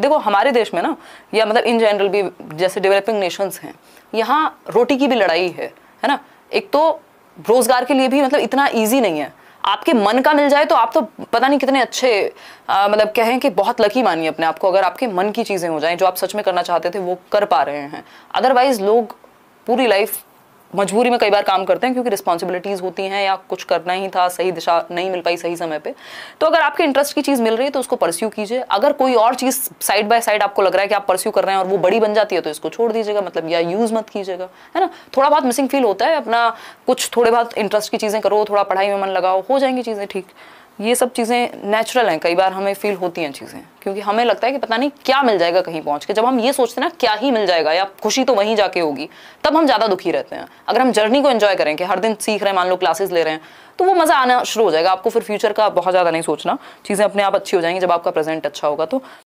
देखो हमारे देश में ना या मतलब इन जनरल भी जैसे डेवलपिंग नेशंस हैं यहाँ रोटी की भी लड़ाई है है ना एक तो रोज़गार के लिए भी मतलब इतना ईजी नहीं है आपके मन का मिल जाए तो आप तो पता नहीं कितने अच्छे आ, मतलब कहें कि बहुत लकी मानिए अपने आप को अगर आपके मन की चीज़ें हो जाएं जो आप सच में करना चाहते थे वो कर पा रहे हैं अदरवाइज़ लोग पूरी लाइफ मजबूरी में कई बार काम करते हैं क्योंकि रिस्पॉन्सिबिलिटीज़ होती हैं या कुछ करना ही था सही दिशा नहीं मिल पाई सही समय पे तो अगर आपके इंटरेस्ट की चीज़ मिल रही है तो उसको परस्यू कीजिए अगर कोई और चीज़ साइड बाय साइड आपको लग रहा है कि आप परस्यू कर रहे हैं और वो बड़ी बन जाती है तो इसको छोड़ दीजिएगा मतलब या यूज़ मत कीजिएगा है ना थोड़ा बहुत मिसिंग फील होता है अपना कुछ थोड़े बहुत इंटरेस्ट की चीज़ें करो थोड़ा पढ़ाई में मन लगाओ हो जाएंगी चीज़ें ठीक ये सब चीज़ें नेचुरल हैं कई बार हमें फील होती हैं चीज़ें क्योंकि हमें लगता है कि पता नहीं क्या मिल जाएगा कहीं पहुंच के जब हम ये सोचते हैं ना क्या ही मिल जाएगा या खुशी तो वहीं जाके होगी तब हम ज़्यादा दुखी रहते हैं अगर हम जर्नी को एंजॉय करें कि हर दिन सीख रहे हैं मान लो क्लासेस ले रहे हैं तो वो मज़ा आना शुरू हो जाएगा आपको फिर फ्यूचर का बहुत ज़्यादा नहीं सोचना चीज़ें अपने आप अच्छी हो जाएंगी जब आपका प्रेजेंट अच्छा होगा तो